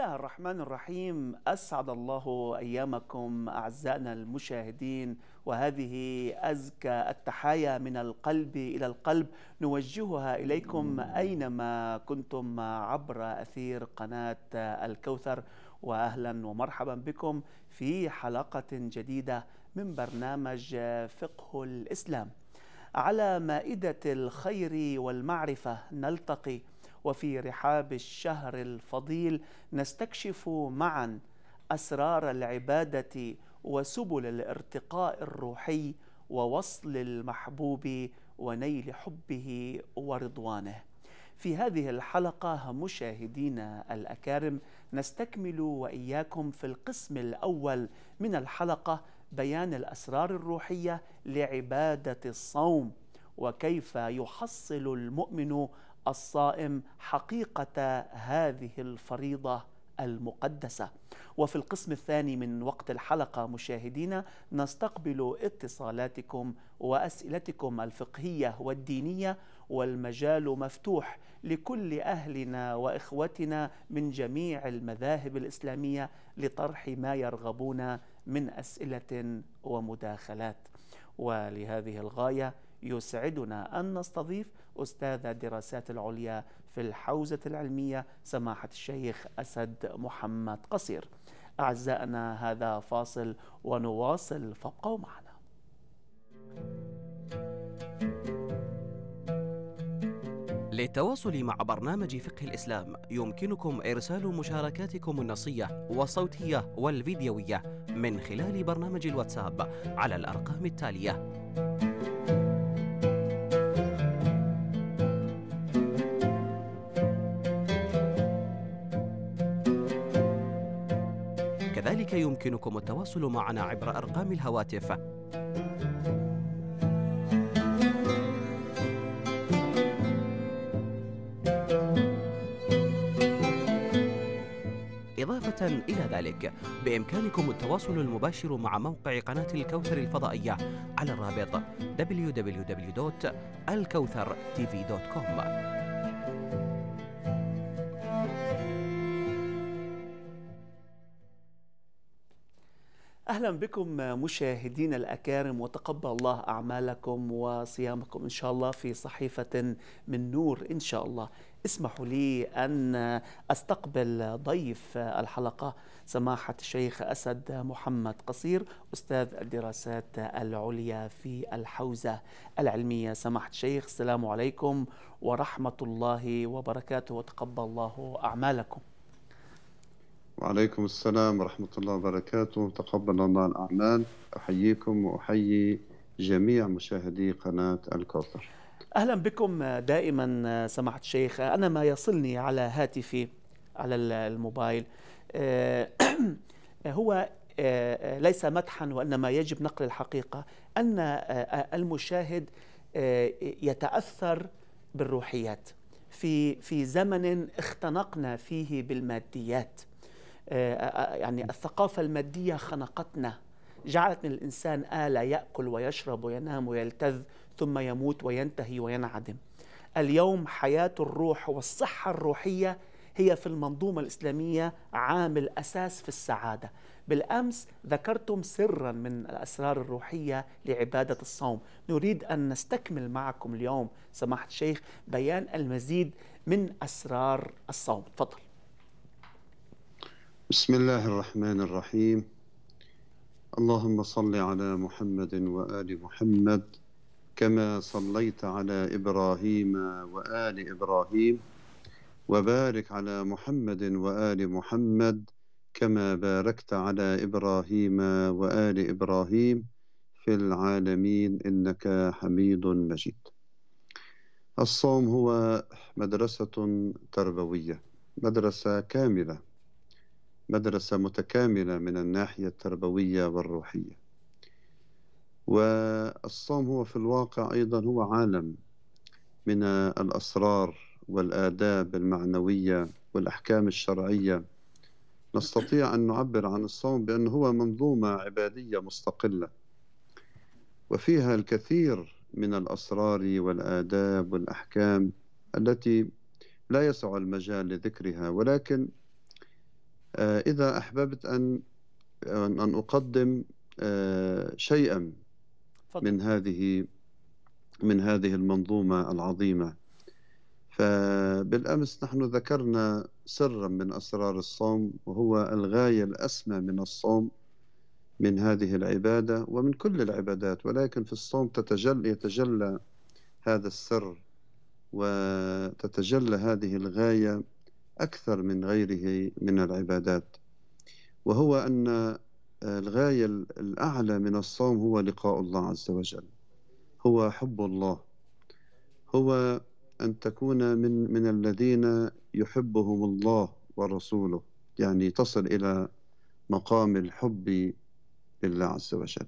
الله الرحمن الرحيم أسعد الله أيامكم أعزائنا المشاهدين وهذه أزكى التحايا من القلب إلى القلب نوجهها إليكم أينما كنتم عبر أثير قناة الكوثر وأهلا ومرحبا بكم في حلقة جديدة من برنامج فقه الإسلام على مائدة الخير والمعرفة نلتقي وفي رحاب الشهر الفضيل نستكشف معا اسرار العباده وسبل الارتقاء الروحي ووصل المحبوب ونيل حبه ورضوانه في هذه الحلقة مشاهدينا الأكارم نستكمل وإياكم في القسم الأول من الحلقة بيان الأسرار الروحية لعبادة الصوم وكيف يحصل المؤمن الصائم حقيقة هذه الفريضة المقدسة وفي القسم الثاني من وقت الحلقة مشاهدينا نستقبل اتصالاتكم وأسئلتكم الفقهية والدينية والمجال مفتوح لكل أهلنا وإخوتنا من جميع المذاهب الإسلامية لطرح ما يرغبون من أسئلة ومداخلات ولهذه الغاية يسعدنا أن نستضيف أستاذ الدراسات العليا في الحوزة العلمية سماحة الشيخ أسد محمد قصير أعزائنا هذا فاصل ونواصل فابقوا معنا للتواصل مع برنامج فقه الإسلام يمكنكم إرسال مشاركاتكم النصية والصوتية والفيديوية من خلال برنامج الواتساب على الأرقام التالية يمكنكم التواصل معنا عبر أرقام الهواتف إضافة إلى ذلك بإمكانكم التواصل المباشر مع موقع قناة الكوثر الفضائية على الرابط www.alkawthartv.com أهلا بكم مشاهدينا الأكارم وتقبل الله أعمالكم وصيامكم إن شاء الله في صحيفة من نور إن شاء الله اسمحوا لي أن أستقبل ضيف الحلقة سماحة الشيخ أسد محمد قصير أستاذ الدراسات العليا في الحوزة العلمية سماحة الشيخ السلام عليكم ورحمة الله وبركاته وتقبل الله أعمالكم وعليكم السلام ورحمة الله وبركاته تقبل الله الأعمال أحييكم وأحيي جميع مشاهدي قناة الكوثر أهلا بكم دائما سماحة الشيخ أنا ما يصلني على هاتفي على الموبايل آه، هو آه، آه، ليس مدحا وإنما يجب نقل الحقيقة أن المشاهد يتأثر بالروحيات في في زمن اختنقنا فيه بالماديات آه، آه، آه، يعني الثقافة المادية خنقتنا جعلت من الإنسان آلة يأكل ويشرب وينام ويلتذ ثم يموت وينتهي وينعدم اليوم حياة الروح والصحة الروحية هي في المنظومة الإسلامية عامل أساس في السعادة بالأمس ذكرتم سرا من الأسرار الروحية لعبادة الصوم نريد أن نستكمل معكم اليوم سماحة الشيخ بيان المزيد من أسرار الصوم تفضل بسم الله الرحمن الرحيم اللهم صل على محمد وآل محمد كما صليت على إبراهيم وآل إبراهيم وبارك على محمد وآل محمد كما باركت على إبراهيم وآل إبراهيم في العالمين إنك حميد مجيد الصوم هو مدرسة تربوية مدرسة كاملة مدرسة متكاملة من الناحية التربوية والروحية والصوم هو في الواقع أيضا هو عالم من الأسرار والآداب المعنوية والأحكام الشرعية نستطيع أن نعبر عن الصوم بأنه هو منظومة عبادية مستقلة وفيها الكثير من الأسرار والآداب والأحكام التي لا يسع المجال لذكرها ولكن آه، إذا أحببت أن أن أقدم آه، شيئا من هذه من هذه المنظومة العظيمة فبالأمس نحن ذكرنا سرا من أسرار الصوم وهو الغاية الأسمى من الصوم من هذه العبادة ومن كل العبادات ولكن في الصوم تتجلى يتجلى هذا السر وتتجلى هذه الغاية أكثر من غيره من العبادات وهو أن آه، الغاية الأعلى من الصوم هو لقاء الله عز وجل هو حب الله هو أن تكون من من الذين يحبهم الله ورسوله يعني تصل إلى مقام الحب لله عز وجل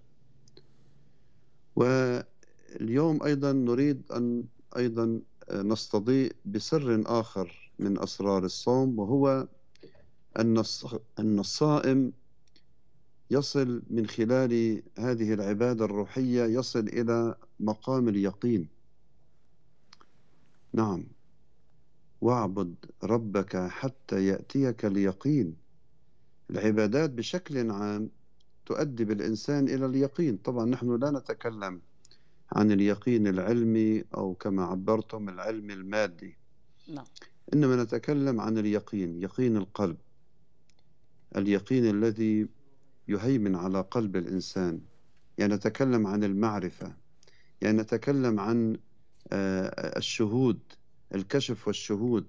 واليوم أيضا نريد أن أيضا آه، نستضيء بسر آخر من أسرار الصوم وهو أن أن الصائم يصل من خلال هذه العبادة الروحية يصل إلى مقام اليقين نعم واعبد ربك حتى يأتيك اليقين العبادات بشكل عام تؤدي بالإنسان إلى اليقين طبعا نحن لا نتكلم عن اليقين العلمي أو كما عبرتم العلم المادي نعم. إنما نتكلم عن اليقين يقين القلب اليقين الذي يهيمن على قلب الإنسان يعني نتكلم عن المعرفة يعني نتكلم عن آه، الشهود الكشف والشهود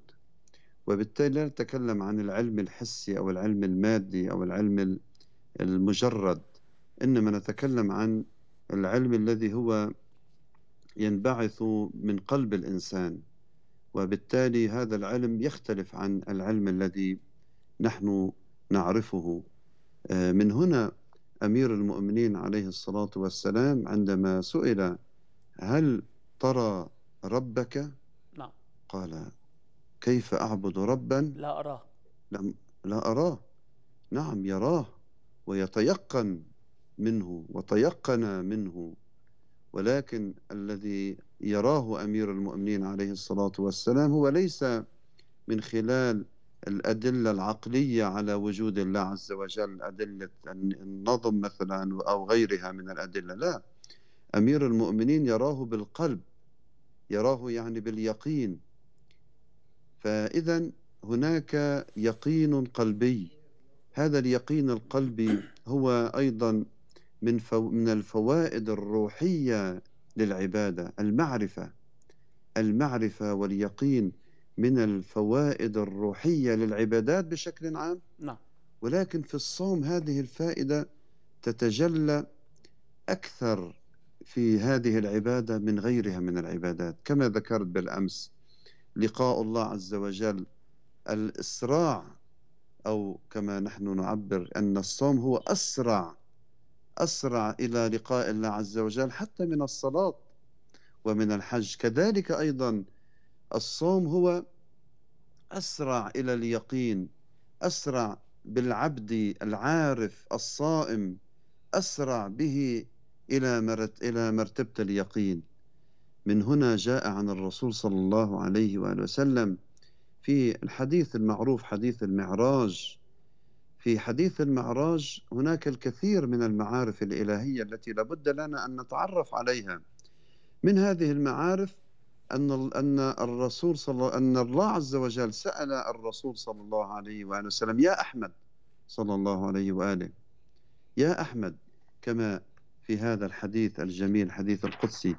وبالتالي لا نتكلم عن العلم الحسي أو العلم المادي أو العلم المجرد إنما نتكلم عن العلم الذي هو ينبعث من قلب الإنسان وبالتالي هذا العلم يختلف عن العلم الذي نحن نعرفه آه، من هنا أمير المؤمنين عليه الصلاة والسلام عندما سئل هل ترى ربك نعم قال كيف أعبد ربا لا أراه لم لا أراه نعم يراه ويتيقن منه وتيقن منه ولكن الذي يراه أمير المؤمنين عليه الصلاة والسلام هو ليس من خلال الأدلة العقلية على وجود الله عز وجل أدلة النظم مثلا أو غيرها من الأدلة لا أمير المؤمنين يراه بالقلب يراه يعني باليقين فإذا هناك يقين قلبي هذا اليقين القلبي هو أيضا من, من الفوائد الروحية للعبادة المعرفة المعرفة واليقين من الفوائد الروحية للعبادات بشكل عام نعم ولكن في الصوم هذه الفائدة تتجلى أكثر في هذه العبادة من غيرها من العبادات كما ذكرت بالأمس لقاء الله عز وجل الإسراع أو كما نحن نعبر أن الصوم هو أسرع أسرع إلى لقاء الله عز وجل حتى من الصلاة ومن الحج كذلك أيضا الصوم هو أسرع إلى اليقين أسرع بالعبد العارف الصائم أسرع به إلى إلى مرتبة اليقين من هنا جاء عن الرسول صلى الله عليه وآله وسلم في الحديث المعروف حديث المعراج في حديث المعراج هناك الكثير من المعارف الإلهية التي لابد لنا أن نتعرف عليها من هذه المعارف أن أن الرسول صلى أن الله عز وجل سأل الرسول صلى الله عليه وآله وسلم يا أحمد صلى الله عليه وآله يا أحمد كما في هذا الحديث الجميل حديث القدسي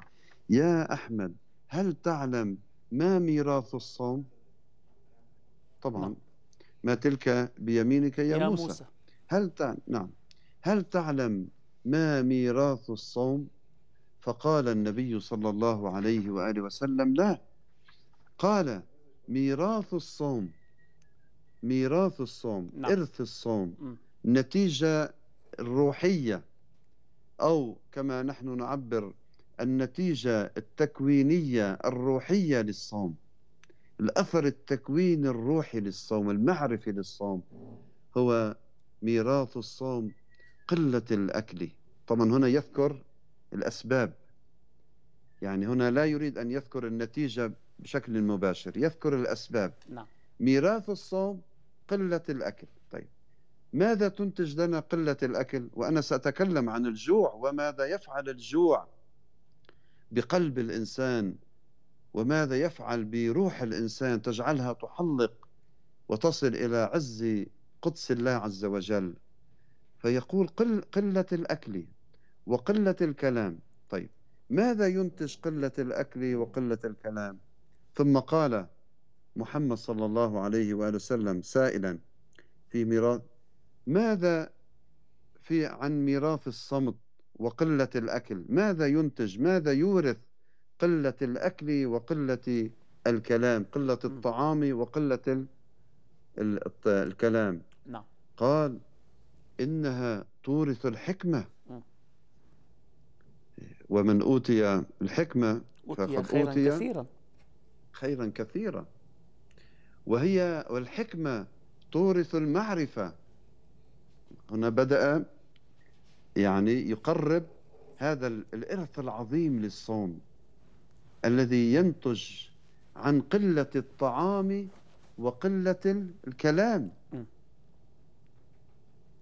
يا أحمد هل تعلم ما ميراث الصوم؟ طبعا ما تلك بيمينك يا, يا موسى. موسى هل تع... نعم هل تعلم ما ميراث الصوم فقال النبي صلى الله عليه وآله وسلم لا قال ميراث الصوم ميراث الصوم نعم. إرث الصوم م. نتيجة الروحية أو كما نحن نعبر النتيجة التكوينية الروحية للصوم الأثر التكويني الروحي للصوم المعرفي للصوم هو ميراث الصوم قلة الأكل طبعا هنا يذكر الأسباب يعني هنا لا يريد أن يذكر النتيجة بشكل مباشر يذكر الأسباب نعم. ميراث الصوم قلة الأكل طيب ماذا تنتج لنا قلة الأكل وأنا سأتكلم عن الجوع وماذا يفعل الجوع بقلب الإنسان وماذا يفعل بروح الإنسان تجعلها تحلق وتصل إلى عز قدس الله عز وجل فيقول قل قلة الأكل وقلة الكلام طيب ماذا ينتج قلة الأكل وقلة الكلام ثم قال محمد صلى الله عليه وآله وسلم سائلا في ميراث ماذا في عن ميراث الصمت وقلة الأكل ماذا ينتج ماذا يورث قلة الأكل وقلة الكلام قلة الطعام وقلة الكلام نعم قال إنها تورث الحكمة ومن أوتي الحكمة فقد خيرا أوتي كثيرا خيرا كثيرا وهي والحكمة تورث المعرفة هنا بدأ يعني يقرب هذا الإرث العظيم للصوم الذي ينتج عن قلة الطعام وقلة الكلام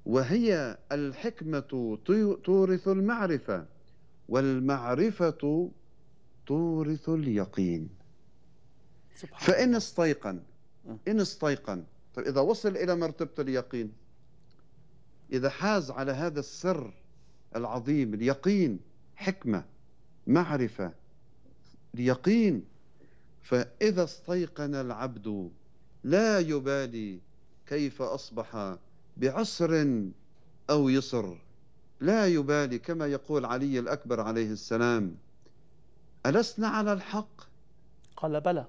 وهي الحكمة تورث المعرفة والمعرفة تورث اليقين سبحان فإن استيقن إن استيقن طيب إذا وصل إلى مرتبة اليقين إذا حاز على هذا السر العظيم اليقين حكمة معرفة اليقين فإذا استيقن العبد لا يبالي كيف أصبح بعسر أو يسر لا يبالي كما يقول علي الأكبر عليه السلام ألسنا على الحق؟ قال بلى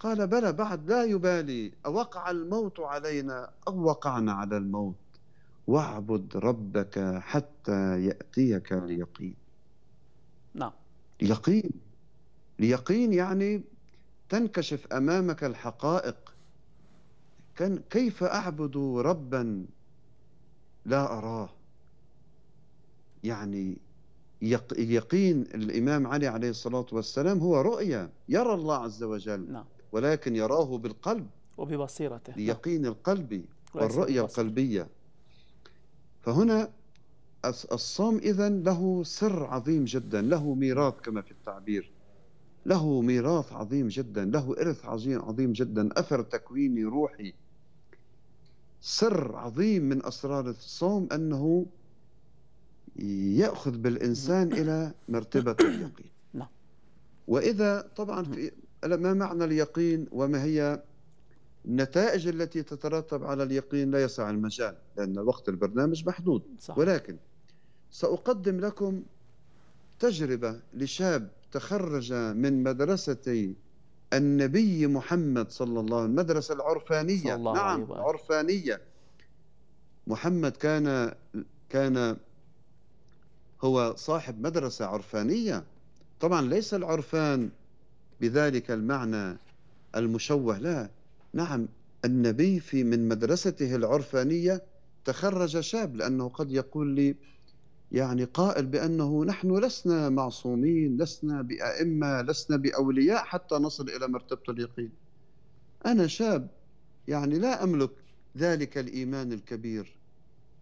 قال بلى بعد لا يبالي أوقع الموت علينا أو وقعنا على الموت واعبد ربك حتى يأتيك اليقين نعم يقين اليقين يعني تنكشف امامك الحقائق كان كيف اعبد ربا لا اراه يعني يقين اليقين الامام علي عليه الصلاه والسلام هو رؤيه يرى الله عز وجل نعم. ولكن يراه بالقلب وببصيرته نعم. اليقين القلبي والرؤيه القلبيه فهنا الصوم اذا له سر عظيم جدا له ميراث كما في التعبير له ميراث عظيم جدا له إرث عظيم عظيم جدا أثر تكويني روحي سر عظيم من أسرار الصوم أنه يأخذ بالإنسان إلى مرتبة نعم. اليقين نعم. وإذا طبعا نعم. في ما معنى اليقين وما هي النتائج التي تترتب على اليقين لا يسع المجال لأن وقت البرنامج محدود صح. ولكن سأقدم لكم تجربة لشاب تخرج من مدرستي النبي محمد صلى الله عليه وسلم المدرسة العرفانية صلى الله نعم عليه عرفانية محمد كان كان هو صاحب مدرسة عرفانية طبعا ليس العرفان بذلك المعنى المشوه لا نعم النبي في من مدرسته العرفانية تخرج شاب لأنه قد يقول لي يعني قائل بأنه نحن لسنا معصومين لسنا بأئمة لسنا بأولياء حتى نصل إلى مرتبة اليقين أنا شاب يعني لا أملك ذلك الإيمان الكبير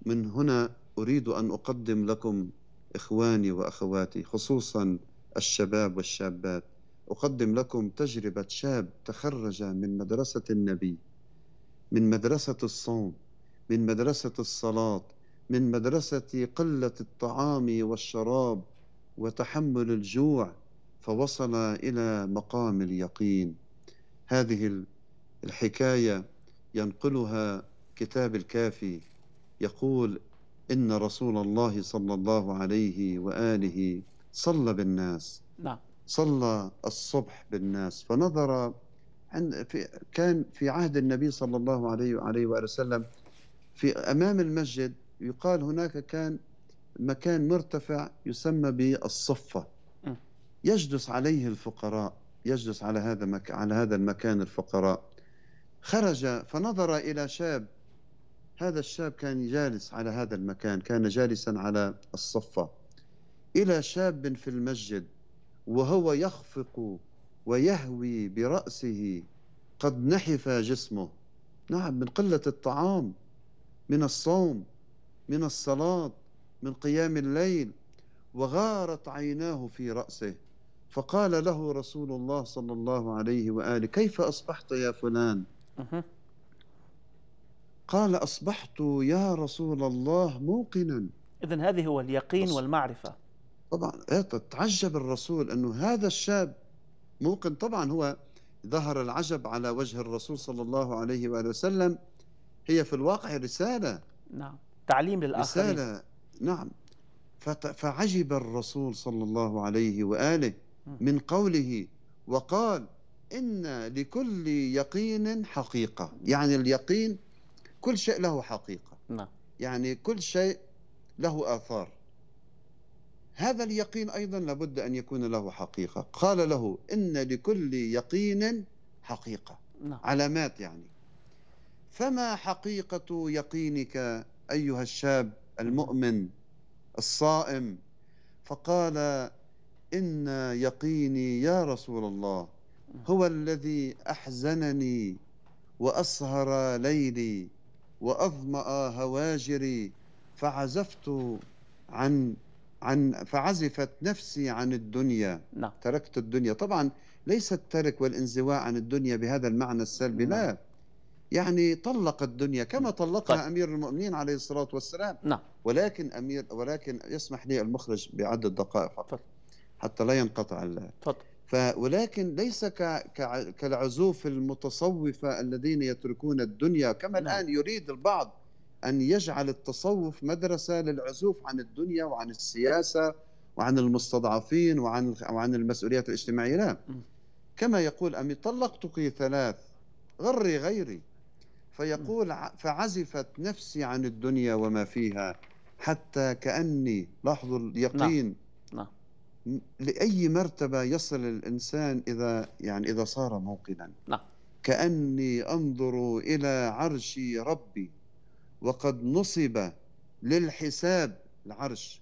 من هنا أريد أن أقدم لكم إخواني وأخواتي خصوصا الشباب والشابات أقدم لكم تجربة شاب تخرج من مدرسة النبي من مدرسة الصوم من مدرسة الصلاة من مدرسة قلة الطعام والشراب وتحمل الجوع فوصل إلى مقام اليقين هذه الحكاية ينقلها كتاب الكافي يقول إن رسول الله صلى الله عليه وآله صلى بالناس نعم صلى الصبح بالناس فنظر عند في كان في عهد النبي صلى الله عليه وآله وسلم في أمام المسجد يقال هناك كان مكان مرتفع يسمى بالصفة يجلس عليه الفقراء يجلس على هذا مك... على هذا المكان الفقراء خرج فنظر إلى شاب هذا الشاب كان جالس على هذا المكان كان جالسا على الصفة إلى شاب في المسجد وهو يخفق ويهوي برأسه قد نحف جسمه نعم من قلة الطعام من الصوم من الصلاة من قيام الليل وغارت عيناه في رأسه فقال له رسول الله صلى الله عليه وآله كيف أصبحت يا فلان قال أصبحت يا رسول الله موقنا إذا هذه هو اليقين والمعرفة طبعا إيه، تعجب الرسول أنه هذا الشاب موقن طبعا هو ظهر العجب على وجه الرسول صلى الله عليه وآله وسلم هي في الواقع رسالة نعم تعليم للآخرين رسالة نعم فعجب الرسول صلى الله عليه وآله من قوله وقال إن لكل يقين حقيقة يعني اليقين كل شيء له حقيقة نعم. يعني كل شيء له آثار هذا اليقين أيضا لابد أن يكون له حقيقة قال له إن لكل يقين حقيقة نعم. علامات يعني فما حقيقة يقينك ايها الشاب المؤمن الصائم فقال ان يقيني يا رسول الله هو الذي احزنني واسهر ليلي واظما هواجري فعزفت عن عن فعزفت نفسي عن الدنيا نعم. تركت الدنيا طبعا ليس الترك والانزواء عن الدنيا بهذا المعنى السلبي لا, لا يعني طلق الدنيا كما طلقها طيب. امير المؤمنين عليه الصلاه والسلام نعم ولكن امير ولكن يسمح لي المخرج بعدد دقائق فقط طيب. حتى لا ينقطع ال طيب. ولكن ليس ك... ك... كالعزوف المتصوفه الذين يتركون الدنيا كما نعم. الان يريد البعض ان يجعل التصوف مدرسه للعزوف عن الدنيا وعن السياسه وعن المستضعفين وعن وعن المسؤوليات الاجتماعيه لا كما يقول امي طلقتك ثلاث غري غيري فيقول فعزفت نفسي عن الدنيا وما فيها حتى كأني لاحظوا اليقين نعم. نعم. لأي مرتبة يصل الإنسان إذا يعني إذا صار موقنا نعم. كأني أنظر إلى عرشي ربي وقد نصب للحساب العرش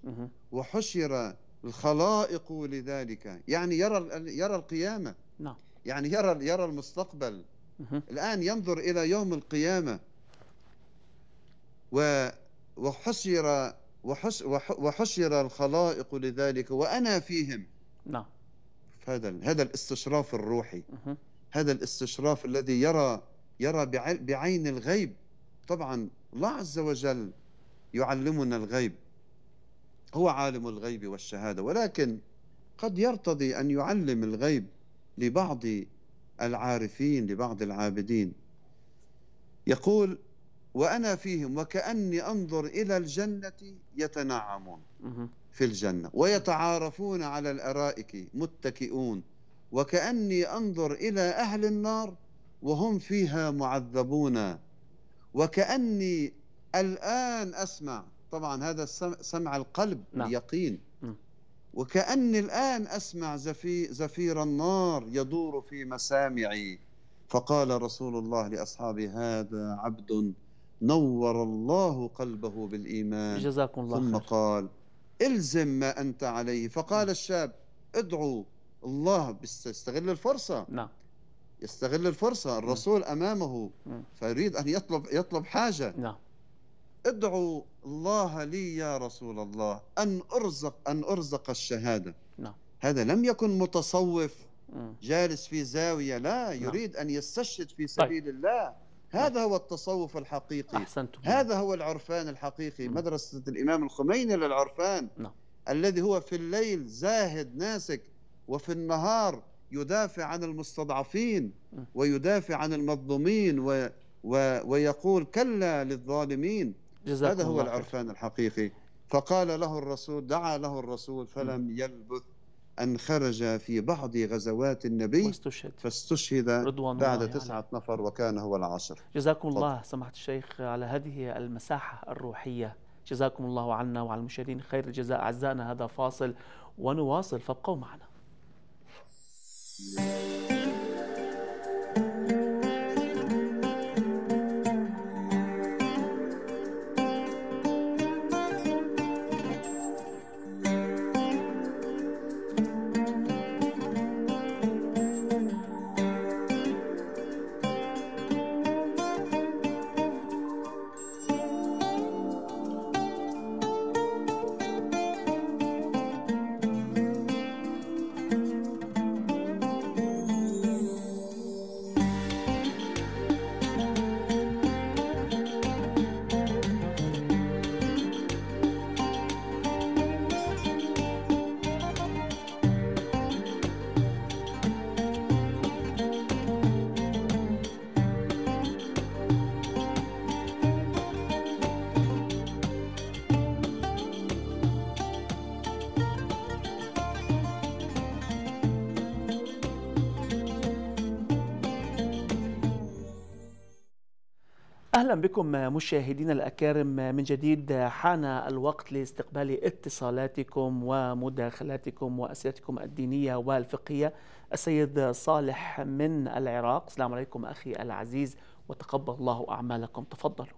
وحشر الخلائق لذلك يعني يرى يرى القيامة نعم. يعني يرى يرى المستقبل الآن ينظر إلى يوم القيامة وحشر وحشر الخلائق لذلك وأنا فيهم نعم هذا هذا الاستشراف الروحي هذا الاستشراف الذي يرى يرى بعين الغيب طبعا الله عز وجل يعلمنا الغيب هو عالم الغيب والشهادة ولكن قد يرتضي أن يعلم الغيب لبعض العارفين لبعض العابدين يقول وأنا فيهم وكأني أنظر إلى الجنة يتنعمون في الجنة ويتعارفون على الأرائك متكئون وكأني أنظر إلى أهل النار وهم فيها معذبون وكأني الآن أسمع طبعا هذا سمع القلب نعم. اليقين وكأني الآن أسمع زفي زفير النار يدور في مسامعي فقال رسول الله لأصحابه هذا عبد نور الله قلبه بالإيمان جزاكم الله ثم خير. قال الزم ما أنت عليه فقال الشاب ادعو الله يستغل الفرصة نعم يستغل الفرصة الرسول أمامه فيريد أن يطلب يطلب حاجة نعم ادعوا الله لي يا رسول الله أن أرزق أن أرزق الشهادة نعم هذا لم يكن متصوف جالس في زاوية لا نعم. يريد أن يستشهد في طيب. سبيل طيب. الله نعم. هذا هو التصوف الحقيقي أحسنتم. هذا هو العرفان الحقيقي مدرسة الإمام الخميني للعرفان نعم. الذي هو في الليل زاهد ناسك وفي النهار يدافع عن المستضعفين ويدافع عن المظلومين و... و... ويقول كلا للظالمين جزاكم هذا هو العرفان الحقيقي فقال له الرسول دعا له الرسول فلم يلبث أن خرج في بعض غزوات النبي واستشهد فاستشهد رضوان بعد الله تسعة يعني. نفر وكان هو العاشر جزاكم فضل. الله سماحة الشيخ على هذه المساحة الروحية جزاكم الله عنا وعلى المشاهدين خير الجزاء أعزائنا هذا فاصل ونواصل فابقوا معنا أهلا بكم مشاهدينا الأكارم من جديد حان الوقت لاستقبال اتصالاتكم ومداخلاتكم وأسئلتكم الدينية والفقهية السيد صالح من العراق السلام عليكم أخي العزيز وتقبل الله أعمالكم تفضلوا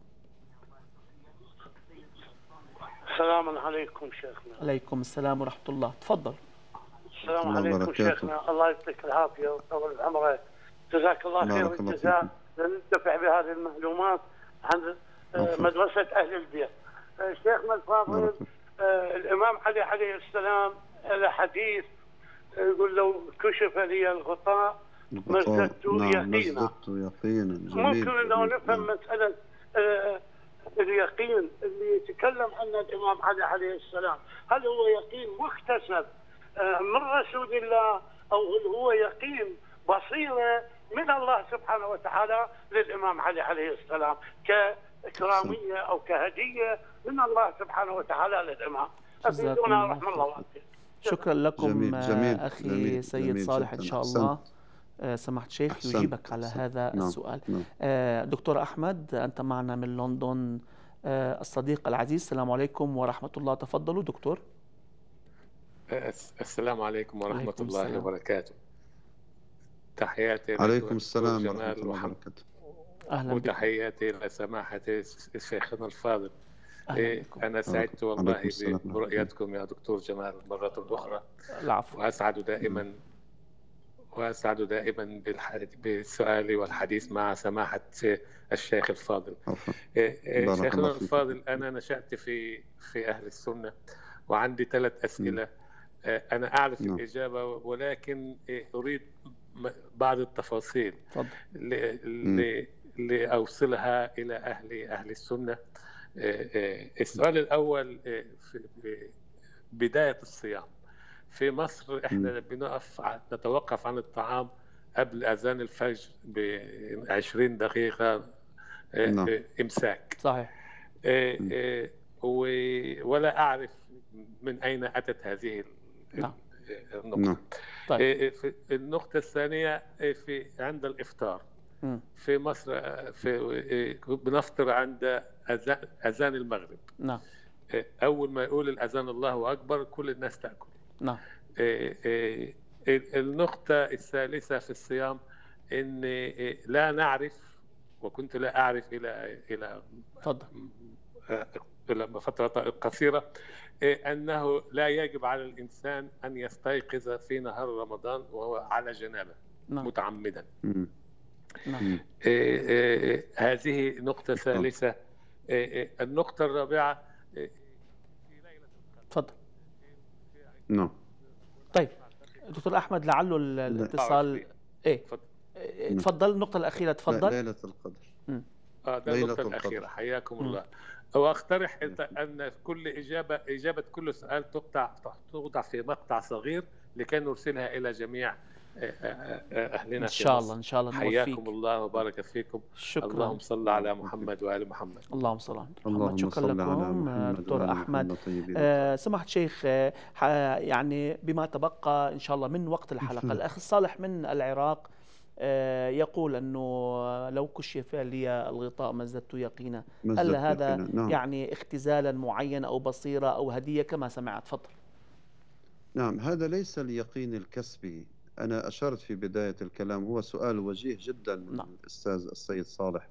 السلام عليكم شيخنا عليكم السلام ورحمة الله تفضل السلام عليكم شيخنا الله يعطيك العافية ويطول عمرك جزاك الله خير الجزاء لننتفع بهذه المعلومات عن آه، مدرسه اهل البيت. آه، شيخنا نعم. الفاضل آه، الامام علي عليه السلام له حديث يقول لو كشف لي الغطاء ما ازددت نعم، يقينا. ما يقينا ممكن لو نفهم مساله اليقين اللي يتكلم عنه الامام علي عليه السلام، هل هو يقين مكتسب من رسول الله او هل هو يقين بصيره من الله سبحانه وتعالى للامام علي عليه السلام كاكراميه او كهديه من الله سبحانه وتعالى للامام افيدونا رحم الله وعافيه شكرا لكم جميل. آه، جميل. اخي جميل. سيد جميل. صالح ان شاء الله آه، سمحت شيخ يجيبك على هذا نعم. السؤال نعم. آه، دكتور احمد انت معنا من لندن الصديق العزيز السلام عليكم ورحمه الله تفضلوا دكتور السلام عليكم ورحمه عليكم الله السلام. وبركاته تحياتي إيه، عليكم السلام ورحمة الله وبركاته أهلا وتحياتي لسماحة شيخنا الفاضل إيه أنا سعدت والله برؤيتكم يا دكتور جمال مرة أخرى العفو وأسعد دائما وأسعد دائما بالسؤال والحديث مع سماحة الشيخ الفاضل إيه, إيه، شيخنا الفاضل أنا نشأت في في أهل السنة وعندي ثلاث أسئلة م. إيه، أنا أعرف نعم. الإجابة ولكن أريد بعض التفاصيل لأوصلها إلى أهل أهل السنة آه، آه، السؤال الأول آه، في بداية الصيام في مصر احنا بنقف نتوقف عن الطعام قبل أذان الفجر ب 20 دقيقة نعم. إمساك صحيح ولا أعرف من أين أتت هذه نعم. النقطة نعم. طيب. إيه، إيه، النقطة الثانية إيه، في عند الإفطار م. في مصر في بنفطر عند أذان المغرب نعم أول ما يقول الأذان الله أكبر كل الناس تأكل نعم النقطة الثالثة في الصيام إن لا نعرف وكنت لا أعرف إلى إلى تفضل فترة قصيرة إيه، أنه لا يجب على الإنسان أن يستيقظ في نهار رمضان وهو على جنابة نعم. متعمدا نعم. إيه، إيه، هذه نقطة نعم. ثالثة النقطة الرابعة تفضل نعم طيب دكتور احمد لعله نعم. الاتصال آه، ايه تفضل النقطه الاخيره تفضل ليله القدر م. آه ده ليلة الأخيرة. حياكم الله وأقترح أن كل إجابة إجابة كل سؤال تقطع توضع في مقطع صغير لكي نرسلها إلى جميع آه، آه، آه، أهلنا إن شاء الله إن شاء الله حياكم فيك. الله وبارك فيكم شكرا اللهم صل على محمد وآل محمد اللهم صل على محمد شكرا لكم دكتور أحمد آه سمحت شيخ يعني بما تبقى إن شاء الله من وقت الحلقة الأخ صالح من العراق آه، يقول أنه لو كشف لي الغطاء ما زدت يقينا هل هذا نعم. يعني اختزالا معينا أو بصيرة أو هدية كما سمعت فضل نعم هذا ليس اليقين الكسبي أنا أشرت في بداية الكلام هو سؤال وجيه جدا من نعم. الأستاذ السيد صالح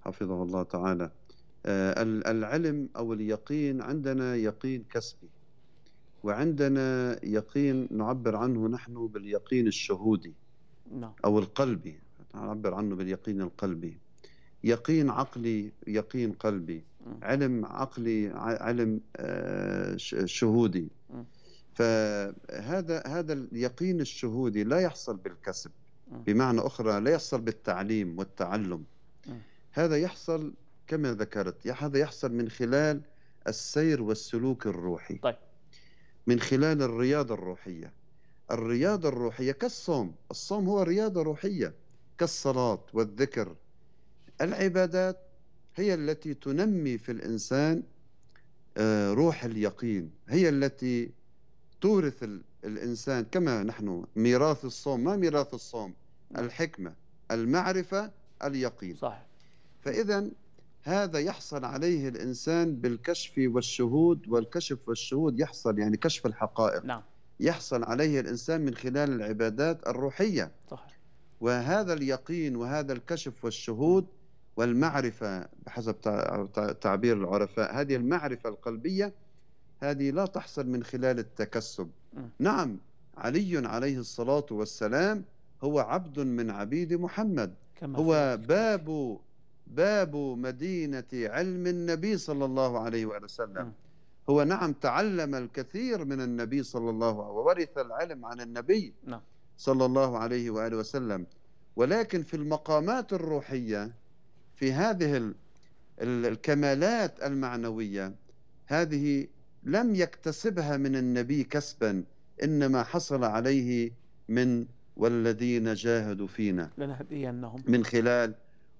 حفظه الله تعالى آه، العلم أو اليقين عندنا يقين كسبي وعندنا يقين نعبر عنه نحن باليقين الشهودي نعم. أو القلبي نعبر عنه باليقين القلبي يقين عقلي يقين قلبي علم عقلي علم آه، شهودي فهذا هذا اليقين الشهودي لا يحصل بالكسب بمعنى اخرى لا يحصل بالتعليم والتعلم هذا يحصل كما ذكرت هذا يحصل من خلال السير والسلوك الروحي طيب. من خلال الرياضه الروحيه الرياضة الروحية كالصوم الصوم هو رياضة روحية كالصلاة والذكر العبادات هي التي تنمي في الإنسان آه، روح اليقين هي التي تورث الإنسان كما نحن ميراث الصوم ما ميراث الصوم نعم. الحكمة المعرفة اليقين صح فإذا هذا يحصل عليه الإنسان بالكشف والشهود والكشف والشهود يحصل يعني كشف الحقائق نعم يحصل عليه الإنسان من خلال العبادات الروحية صحيح. وهذا اليقين وهذا الكشف والشهود والمعرفة بحسب تعبير العرفاء هذه المعرفة القلبية هذه لا تحصل من خلال التكسب نعم علي عليه الصلاة والسلام هو عبد من عبيد محمد هو باب باب مدينة علم النبي صلى الله عليه وسلم م. هو نعم تعلم الكثير من النبي صلى الله عليه وورث العلم عن النبي نعم. صلى الله عليه وآله وسلم ولكن في المقامات الروحية في هذه الكمالات المعنوية هذه لم يكتسبها من النبي كسبا إنما حصل عليه من والذين جاهدوا فينا لنهدينهم من خلال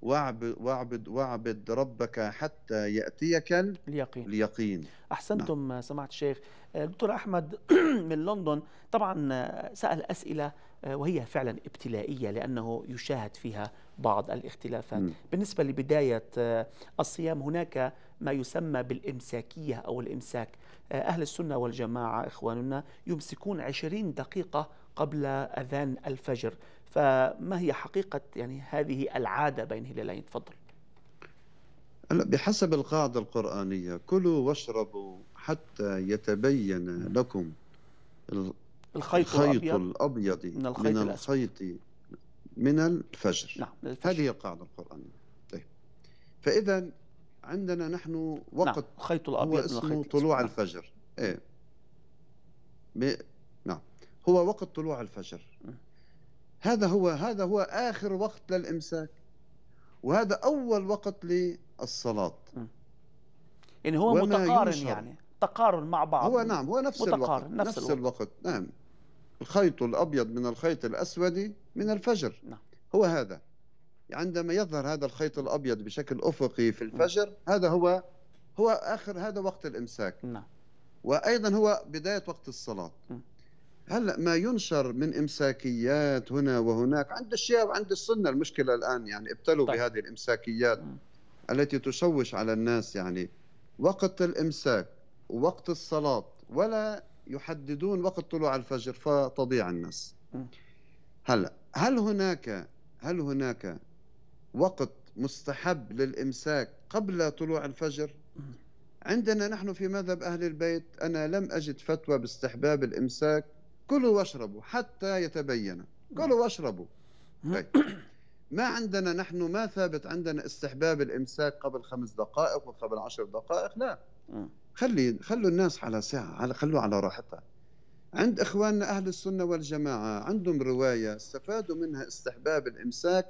واعبد واعبد واعبد ربك حتى ياتيك اليقين اليقين احسنتم نعم. سمعت الشيخ آه، دكتور احمد من لندن طبعا آه، سال اسئله آه، وهي فعلا ابتلائيه لانه يشاهد فيها بعض الاختلافات م. بالنسبه لبدايه الصيام هناك ما يسمى بالامساكيه او الامساك اهل السنه والجماعه اخواننا يمسكون 20 دقيقه قبل اذان الفجر فما هي حقيقة يعني هذه العادة بين هلالين تفضل بحسب القاعدة القرآنية كلوا واشربوا حتى يتبين لكم الخيط, الخيط الأبيض, الأبيض من الخيط, من الخيط من الفجر نعم الفجر. هذه القاعدة القرآنية طيب فإذا عندنا نحن وقت نعم. الخيط الأبيض هو اسمه طلوع نعم. الفجر إيه ب... نعم هو وقت طلوع الفجر هذا هو هذا هو آخر وقت للإمساك وهذا أول وقت للصلاة يعني هو متقارن يعني تقارن مع بعض هو نعم هو نفس الوقت نفس, نفس الوقت. الوقت نعم الخيط الأبيض من الخيط الأسود من الفجر نعم. هو هذا يعني عندما يظهر هذا الخيط الأبيض بشكل أفقي في الفجر نعم. هذا هو هو آخر هذا وقت الإمساك نعم. وأيضا هو بداية وقت الصلاة نعم. هلا ما ينشر من امساكيات هنا وهناك عند الشيعه وعند السنه المشكله الان يعني ابتلوا طيب. بهذه الامساكيات التي تشوش على الناس يعني وقت الامساك ووقت الصلاه ولا يحددون وقت طلوع الفجر فتضيع الناس هلا هل هناك هل هناك وقت مستحب للامساك قبل طلوع الفجر عندنا نحن في مذهب اهل البيت انا لم اجد فتوى باستحباب الامساك كلوا واشربوا حتى يتبين كلوا واشربوا طيب ما عندنا نحن ما ثابت عندنا استحباب الامساك قبل خمس دقائق وقبل عشر دقائق لا خلي خلوا الناس على ساعه على خلوا على راحتها عند اخواننا اهل السنه والجماعه عندهم روايه استفادوا منها استحباب الامساك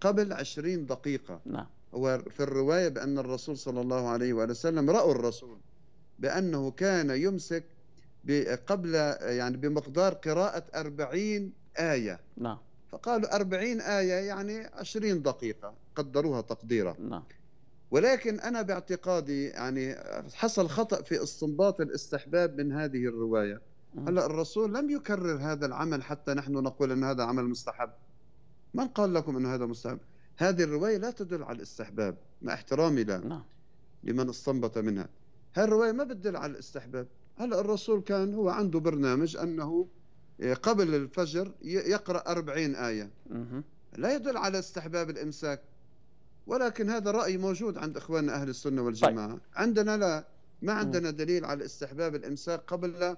قبل عشرين دقيقه نعم وفي الروايه بان الرسول صلى الله عليه وسلم راوا الرسول بانه كان يمسك قبل يعني بمقدار قراءة أربعين آية نعم فقالوا أربعين آية يعني عشرين دقيقة قدروها تقديرا نعم ولكن أنا باعتقادي يعني حصل خطأ في استنباط الاستحباب من هذه الرواية نعم. هلا الرسول لم يكرر هذا العمل حتى نحن نقول أن هذا عمل مستحب من قال لكم أن هذا مستحب هذه الرواية لا تدل على الاستحباب مع احترامي لها نعم. لمن استنبط منها هالرواية ما بتدل على الاستحباب هلا الرسول كان هو عنده برنامج أنه إيه، قبل الفجر يقرأ أربعين آية لا يدل على استحباب الإمساك ولكن هذا رأي موجود عند إخواننا أهل السنة والجماعة طيب. عندنا لا ما عندنا دليل على استحباب الإمساك قبل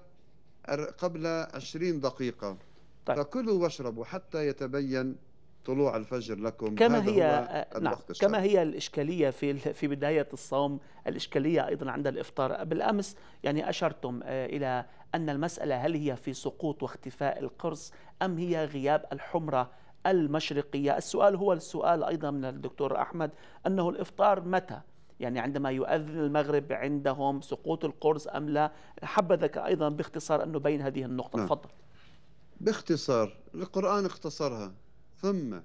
قبل 20 دقيقة طيب. فكلوا واشربوا حتى يتبين طلوع الفجر لكم كما هي آه، نعم كما هي الإشكالية في في بداية الصوم الإشكالية أيضا عند الإفطار بالأمس يعني أشرتم آه، إلى أن المسألة هل هي في سقوط واختفاء القرص أم هي غياب الحمرة المشرقية السؤال هو السؤال أيضا من الدكتور أحمد أنه الإفطار متى يعني عندما يؤذن المغرب عندهم سقوط القرص أم لا حبذك أيضا باختصار أن نبين هذه النقطة نعم. تفضل نعم. باختصار القرآن اختصرها ثم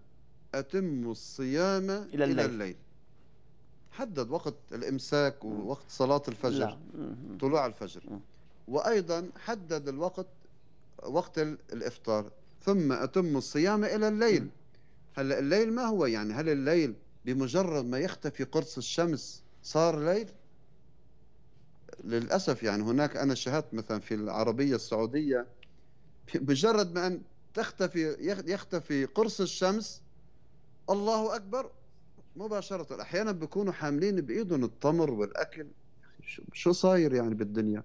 أتم الصيام إلى الليل, إلى الليل. حدد وقت الإمساك ووقت صلاة الفجر لا. طلوع الفجر وأيضا حدد الوقت وقت الإفطار ثم أتم الصيام إلى الليل هلا الليل ما هو يعني هل الليل بمجرد ما يختفي قرص الشمس صار ليل للأسف يعني هناك أنا شاهدت مثلا في العربية السعودية بمجرد ما أن تختفي يختفي قرص الشمس الله أكبر مباشرة أحيانا بيكونوا حاملين بإيدهم التمر والأكل شو صاير يعني بالدنيا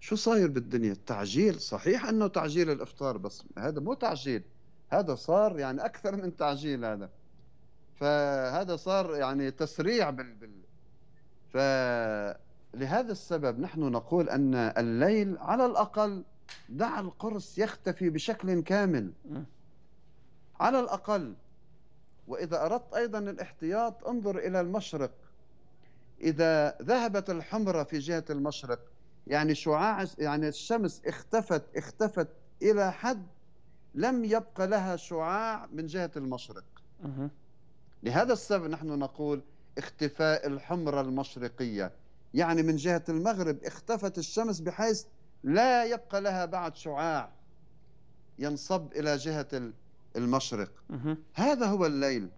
شو صاير بالدنيا التعجيل صحيح أنه تعجيل الإفطار بس هذا مو تعجيل هذا صار يعني أكثر من تعجيل هذا فهذا صار يعني تسريع بال, بال... فلهذا السبب نحن نقول أن الليل على الأقل دع القرص يختفي بشكل كامل على الأقل وإذا أردت أيضا الاحتياط انظر إلى المشرق إذا ذهبت الحمرة في جهة المشرق يعني شعاع يعني الشمس اختفت اختفت إلى حد لم يبقى لها شعاع من جهة المشرق لهذا السبب نحن نقول اختفاء الحمرة المشرقية يعني من جهة المغرب اختفت الشمس بحيث لا يبقى لها بعد شعاع ينصب إلى جهة المشرق هذا هو الليل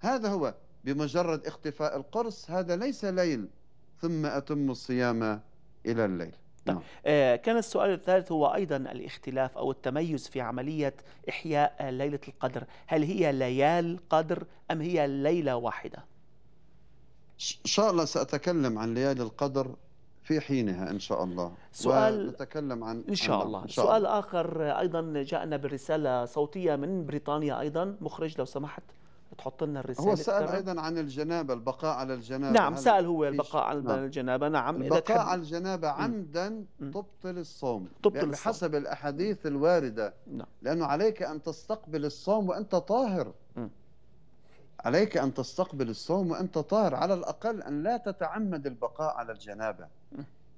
هذا هو بمجرد اختفاء القرص هذا ليس ليل ثم أتم الصيام إلى الليل طيب. نعم. آه كان السؤال الثالث هو أيضا الاختلاف أو التميز في عملية إحياء ليلة القدر هل هي ليال قدر أم هي ليلة واحدة؟ إن شاء الله سأتكلم عن ليالي القدر في حينها ان شاء الله سؤال نتكلم عن ان شاء الله إن شاء سؤال الله. اخر ايضا جاءنا برساله صوتيه من بريطانيا ايضا مخرج لو سمحت تحط لنا الرساله هو سال الترم. ايضا عن الجنابه البقاء على الجنابه نعم سال هو البقاء على نعم. الجنابه نعم البقاء على الجنابه عمدا تبطل الصوم تبطل يعني الصوم. بحسب الاحاديث الوارده نعم. لانه عليك ان تستقبل الصوم وانت طاهر مم. عليك أن تستقبل الصوم وأنت طاهر على الأقل أن لا تتعمد البقاء على الجنابة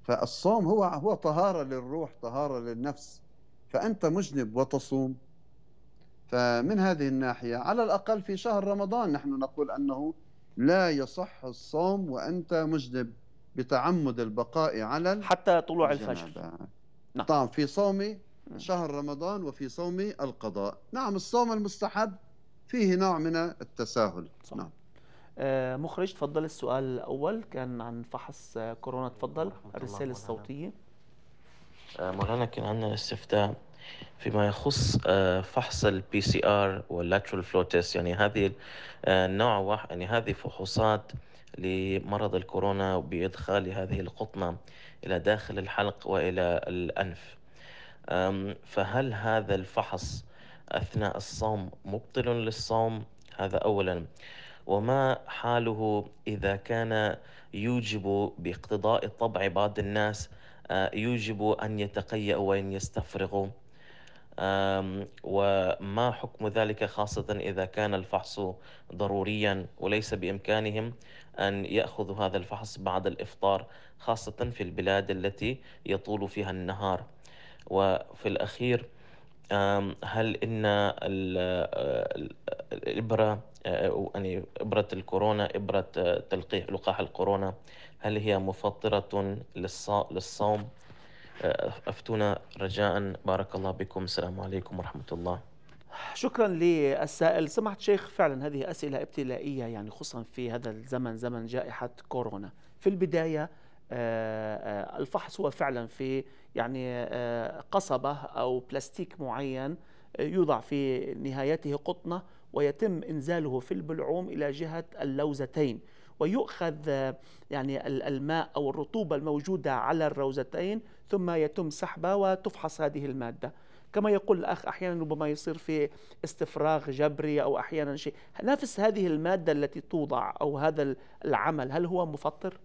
فالصوم هو هو طهارة للروح طهارة للنفس فأنت مجنب وتصوم فمن هذه الناحية على الأقل في شهر رمضان نحن نقول أنه لا يصح الصوم وأنت مجنب بتعمد البقاء على حتى طلوع الفجر نعم طبعا في صوم شهر رمضان وفي صوم القضاء نعم الصوم المستحب فيه نوع من التساهل صح. نعم آه، مخرج تفضل السؤال الاول كان عن فحص آه، كورونا تفضل الرساله الصوتيه آه، مولانا كان عندنا استفتاء فيما يخص فحص البي سي ار واللاترال فلو تيست يعني هذه نوع واحد يعني هذه فحوصات لمرض الكورونا بادخال هذه القطنه الى داخل الحلق والى الانف فهل هذا الفحص أثناء الصوم مبطل للصوم هذا أولا وما حاله إذا كان يوجب باقتضاء الطبع بعض الناس آه، يوجب أن يتقيأ وأن يستفرغوا وما حكم ذلك خاصة إذا كان الفحص ضروريا وليس بإمكانهم أن يأخذوا هذا الفحص بعد الإفطار خاصة في البلاد التي يطول فيها النهار وفي الأخير هل ان الابره آه، آه، يعني ابره الكورونا ابره آه، تلقيح لقاح الكورونا هل هي مفطره للصوم افتونا رجاء بارك الله بكم السلام عليكم ورحمه الله شكرا للسائل سمحت شيخ فعلا هذه اسئله ابتلائيه يعني خصوصا في هذا الزمن زمن جائحه كورونا في البدايه آه، آه، الفحص هو فعلا في يعني آه، قصبة أو بلاستيك معين يوضع في نهايته قطنة ويتم إنزاله في البلعوم إلى جهة اللوزتين ويؤخذ يعني الماء أو الرطوبة الموجودة على الروزتين ثم يتم سحبها وتفحص هذه المادة كما يقول الأخ أحيانا ربما يصير في استفراغ جبري أو أحيانا شيء نفس هذه المادة التي توضع أو هذا العمل هل هو مفطر؟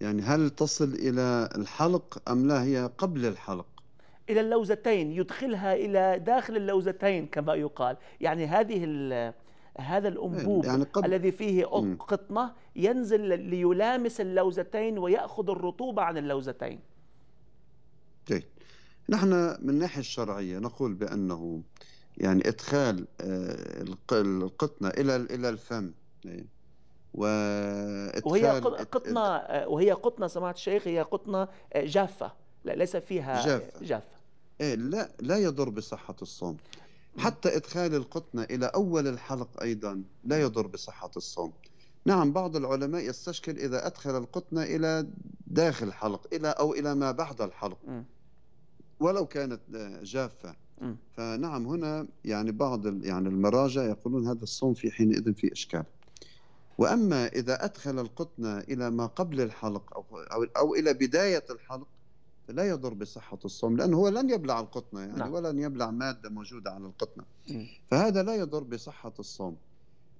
يعني هل تصل إلى الحلق أم لا هي قبل الحلق إلى اللوزتين يدخلها إلى داخل اللوزتين كما يقال يعني هذه هذا الأنبوب يعني قبل الذي فيه قطنة ينزل ليلامس اللوزتين ويأخذ الرطوبة عن اللوزتين جيد نحن من الناحية الشرعية نقول بأنه يعني إدخال آه، القطنة إلى إلى الفم إيه. وهي قطنة وهي قطنة سماحة الشيخ هي قطنة آه، جافة لا ليس فيها جافة, جافة. إيه لا لا يضر بصحة الصوم حتى إدخال القطنة إلى أول الحلق أيضا لا يضر بصحة الصوم نعم بعض العلماء يستشكل إذا أدخل القطنة إلى داخل الحلق إلى أو إلى ما بعد الحلق ولو كانت آه، جافة فنعم هنا يعني بعض يعني المراجع يقولون هذا الصوم في حينئذ في إشكال وأما إذا أدخل القطن إلى ما قبل الحلق أو, أو, إلى بداية الحلق لا يضر بصحة الصوم لأنه هو لن يبلع القطنة يعني نعم. ولن يبلع مادة موجودة على القطنة فهذا لا يضر بصحة الصوم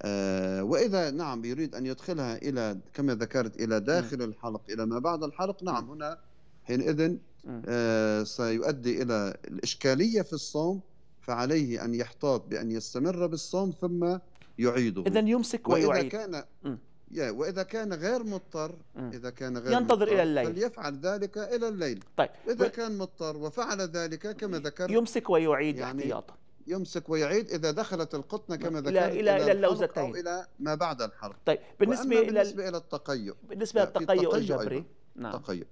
آه وإذا نعم يريد أن يدخلها إلى كما ذكرت إلى داخل م. الحلق إلى ما بعد الحلق نعم هنا حينئذ آه سيؤدي إلى الإشكالية في الصوم فعليه أن يحتاط بأن يستمر بالصوم ثم يعيده اذا يمسك وإذا ويعيد كان يا واذا كان غير مضطر اذا كان غير ينتظر مضطر الى الليل فليفعل ذلك الى الليل طيب اذا و... كان مضطر وفعل ذلك كما ذكرت يمسك ويعيد يعني احتياطا يمسك ويعيد اذا دخلت القطن كما ذكرت الى الى, إلى اللوزتين او الى ما بعد الحرب طيب بالنسبه الى بالنسبه الى التقيؤ بالنسبه للتقيؤ يعني الجبري نعم التقيؤ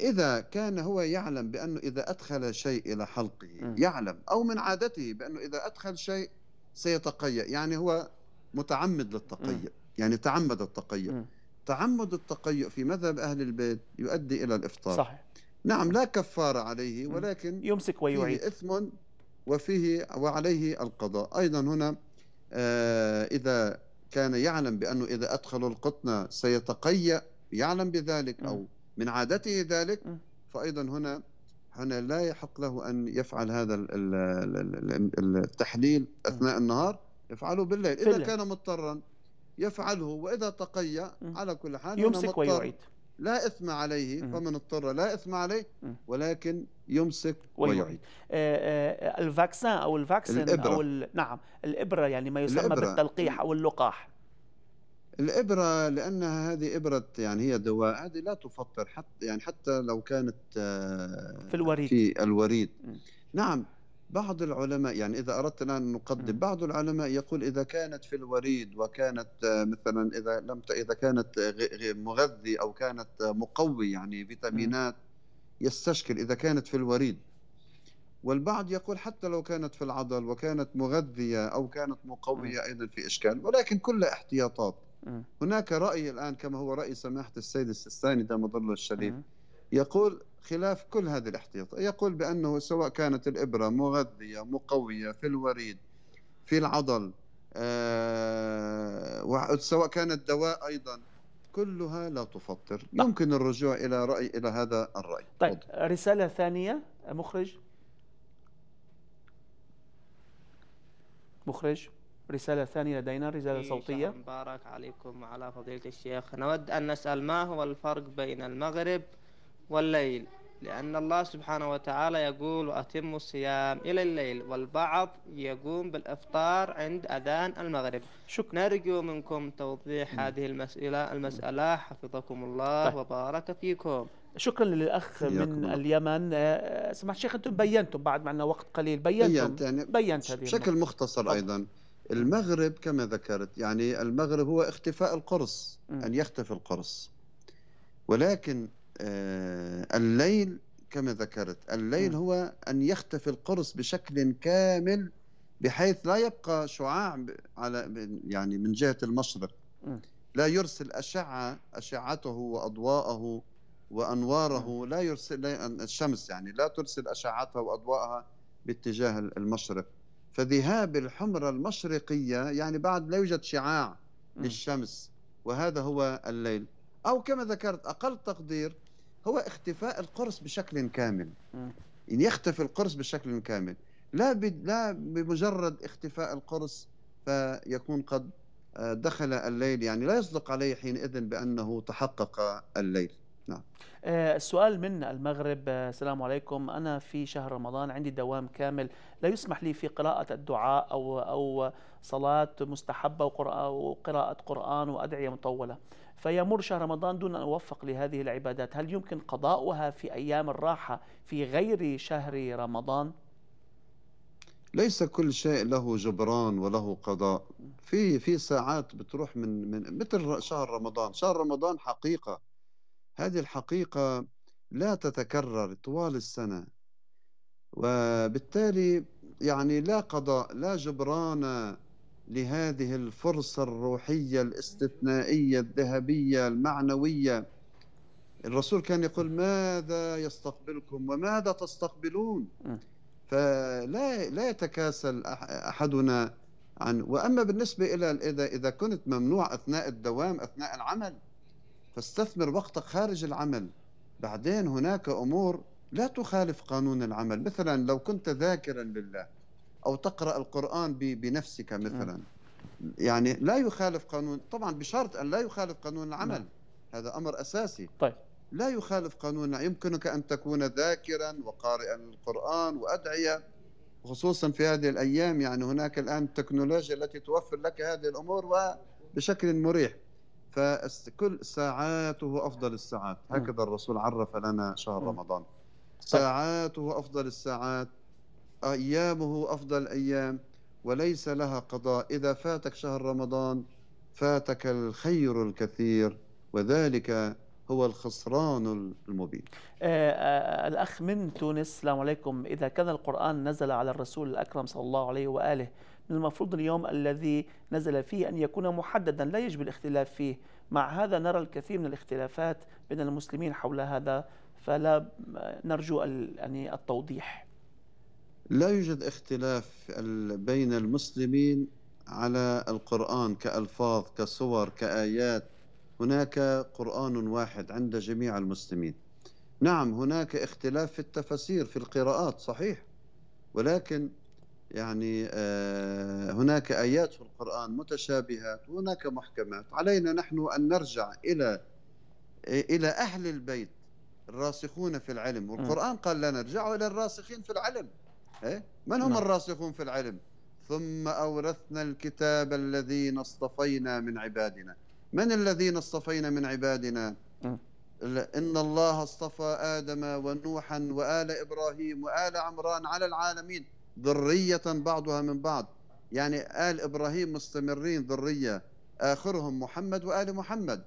إذا كان هو يعلم بأنه إذا أدخل شيء إلى حلقه م. يعلم أو من عادته بأنه إذا أدخل شيء سيتقيأ يعني هو متعمد للتقيأ يعني تعمد التقيأ تعمد التقيأ في مذهب أهل البيت يؤدي إلى الإفطار صحيح نعم لا كفارة عليه ولكن يمسك ويعيد فيه إثم وفيه وعليه القضاء أيضا هنا آه، إذا كان يعلم بأنه إذا أدخل القطن سيتقيأ يعلم بذلك أو من عادته ذلك فأيضا هنا هنا لا يحق له أن يفعل هذا التحليل أثناء النهار يفعله بالليل إذا كان مضطرا يفعله وإذا تقيأ على كل حال يمسك ويعيد لا إثم عليه فمن اضطر لا إثم عليه ولكن يمسك ويعيد آه، آه، الفاكسان أو الفاكسين أو نعم الإبرة يعني ما يسمى الإبرة. بالتلقيح أو اللقاح الابره لانها هذه ابره يعني هي دواء هذه لا تفطر حتى يعني حتى لو كانت آه، في الوريد في الوريد نعم بعض العلماء يعني اذا اردت ان نقدم بعض العلماء يقول اذا كانت في الوريد وكانت آه، مثلا اذا لم ت... اذا كانت مغذي او كانت آه، مقوي يعني فيتامينات يستشكل اذا كانت في الوريد والبعض يقول حتى لو كانت في العضل وكانت مغذيه او كانت مقويه ايضا في اشكال ولكن كل احتياطات هناك رأي الآن كما هو رأي سماحة السيد السيستاني دام ظل الشريف يقول خلاف كل هذه الاحتياط يقول بأنه سواء كانت الإبرة مغذية مقوية في الوريد في العضل آه وسواء كان الدواء أيضا كلها لا تفطر لا. نعم. يمكن الرجوع إلى رأي إلى هذا الرأي طيب رسالة ثانية مخرج مخرج رسالة ثانية لدينا رسالة صوتية مبارك عليكم وعلى فضيلة الشيخ نود أن نسأل ما هو الفرق بين المغرب والليل لأن الله سبحانه وتعالى يقول وأتم الصيام إلى الليل والبعض يقوم بالإفطار عند أذان المغرب شكرا نرجو منكم توضيح هذه المسألة المسألة حفظكم الله طيب. وبارك فيكم شكرا للاخ من اليمن آه، سمعت شيخ انتم بينتم بعد ما وقت قليل بينتم بينت, يعني بينت بشكل مختصر ايضا المغرب كما ذكرت يعني المغرب هو اختفاء القرص م. أن يختفي القرص ولكن آه، الليل كما ذكرت الليل م. هو أن يختفي القرص بشكل كامل بحيث لا يبقى شعاع على يعني من جهة المشرق لا يرسل أشعة أشعته وأضواءه وأنواره لا يرسل الشمس يعني لا ترسل أشعتها وأضواءها باتجاه المشرق فذهاب الحمرة المشرقية يعني بعد لا يوجد شعاع للشمس وهذا هو الليل أو كما ذكرت أقل تقدير هو اختفاء القرص بشكل كامل إن يختفي القرص بشكل كامل لا لا بمجرد اختفاء القرص فيكون قد آه، دخل الليل يعني لا يصدق عليه حينئذ بأنه تحقق الليل نعم آه، السؤال من المغرب آه، السلام عليكم أنا في شهر رمضان عندي دوام كامل لا يسمح لي في قراءة الدعاء أو أو صلاة مستحبة وقراءة قرآن وأدعية مطولة فيمر شهر رمضان دون أن أوفق لهذه العبادات هل يمكن قضاؤها في أيام الراحة في غير شهر رمضان؟ ليس كل شيء له جبران وله قضاء في في ساعات بتروح من من مثل شهر رمضان شهر رمضان حقيقه هذه الحقيقة لا تتكرر طوال السنة وبالتالي يعني لا قضاء لا جبران لهذه الفرصة الروحية الاستثنائية الذهبية المعنوية الرسول كان يقول ماذا يستقبلكم وماذا تستقبلون فلا لا يتكاسل أحدنا عن وأما بالنسبة إلى إذا إذا كنت ممنوع أثناء الدوام أثناء العمل فاستثمر وقتك خارج العمل بعدين هناك أمور لا تخالف قانون العمل مثلا لو كنت ذاكرا لله أو تقرأ القرآن بنفسك مثلا نعم. يعني لا يخالف قانون طبعا بشرط أن لا يخالف قانون العمل نعم. هذا أمر أساسي طيب لا يخالف قانون يمكنك أن تكون ذاكرا وقارئا للقرآن وأدعية خصوصا في هذه الأيام يعني هناك الآن التكنولوجيا التي توفر لك هذه الأمور وبشكل مريح فكل ساعاته أفضل الساعات هكذا الرسول عرف لنا شهر رمضان ساعاته أفضل الساعات أيامه أفضل أيام وليس لها قضاء إذا فاتك شهر رمضان فاتك الخير الكثير وذلك هو الخسران المبين آه آه الأخ من تونس السلام عليكم إذا كان القرآن نزل على الرسول الأكرم صلى الله عليه وآله من المفروض اليوم الذي نزل فيه أن يكون محددا لا يجب الاختلاف فيه مع هذا نرى الكثير من الاختلافات بين المسلمين حول هذا فلا نرجو يعني التوضيح لا يوجد اختلاف بين المسلمين على القرآن كألفاظ كصور كآيات هناك قرآن واحد عند جميع المسلمين نعم هناك اختلاف في التفاسير في القراءات صحيح ولكن يعني آه، هناك آيات في القرآن متشابهات وهناك محكمات علينا نحن أن نرجع إلى إلى أهل البيت الراسخون في العلم والقرآن قال لنا ارجعوا إلى الراسخين في العلم إيه؟ من هم نعم. الراسخون في العلم ثم أورثنا الكتاب الذين اصطفينا من عبادنا من الذين اصطفينا من عبادنا إن الله اصطفى آدم ونوحا وآل إبراهيم وآل عمران على العالمين ذرية بعضها من بعض يعني آل إبراهيم مستمرين ذرية آخرهم محمد وآل محمد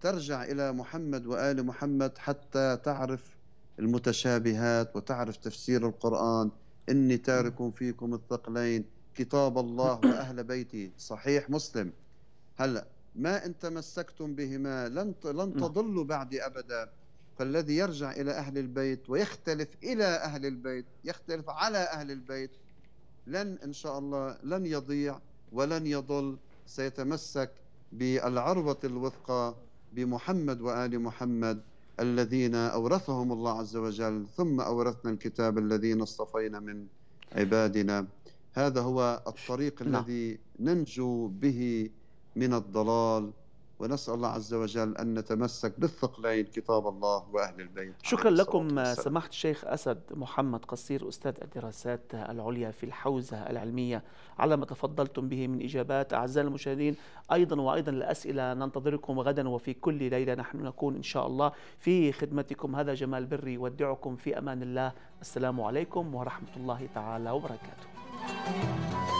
ترجع إلى محمد وآل محمد حتى تعرف المتشابهات وتعرف تفسير القرآن إني تارك فيكم الثقلين كتاب الله وأهل بيتي صحيح مسلم هلأ ما إن تمسكتم بهما لن لن نعم. تضلوا بعدي أبدا فالذي يرجع إلى أهل البيت ويختلف إلى أهل البيت يختلف على أهل البيت لن إن شاء الله لن يضيع ولن يضل سيتمسك بالعروة الوثقى بمحمد وآل محمد الذين أورثهم الله عز وجل ثم أورثنا الكتاب الذين اصطفينا من عبادنا هذا هو الطريق نعم. الذي ننجو به من الضلال ونسأل الله عز وجل أن نتمسك بالثقلين كتاب الله وأهل البيت شكرا لكم سماحة الشيخ أسد محمد قصير أستاذ الدراسات العليا في الحوزة العلمية على ما تفضلتم به من إجابات أعزائي المشاهدين أيضا وأيضا الأسئلة ننتظركم غدا وفي كل ليلة نحن نكون إن شاء الله في خدمتكم هذا جمال بري ودعكم في أمان الله السلام عليكم ورحمة الله تعالى وبركاته